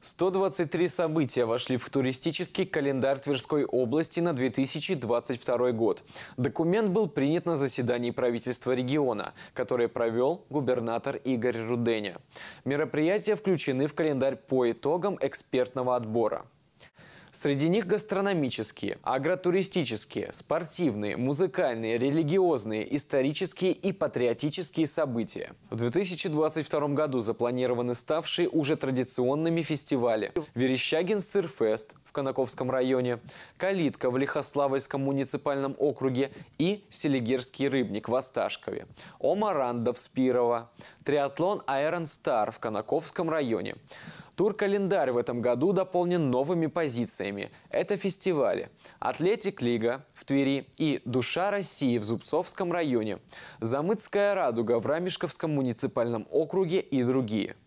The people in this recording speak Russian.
123 события вошли в туристический календарь Тверской области на 2022 год. Документ был принят на заседании правительства региона, которое провел губернатор Игорь Руденя. Мероприятия включены в календарь по итогам экспертного отбора. Среди них гастрономические, агротуристические, спортивные, музыкальные, религиозные, исторические и патриотические события. В 2022 году запланированы ставшие уже традиционными фестивали «Верещагин сырфест» в Конаковском районе, «Калитка» в Лихославльском муниципальном округе и «Селигерский рыбник» в Осташкове, «Омаранда» в Спирово, «Триатлон Айрон Стар» в Конаковском районе – Тур-календарь в этом году дополнен новыми позициями. Это фестивали «Атлетик Лига» в Твери и «Душа России» в Зубцовском районе, «Замыцкая радуга» в Рамешковском муниципальном округе и другие –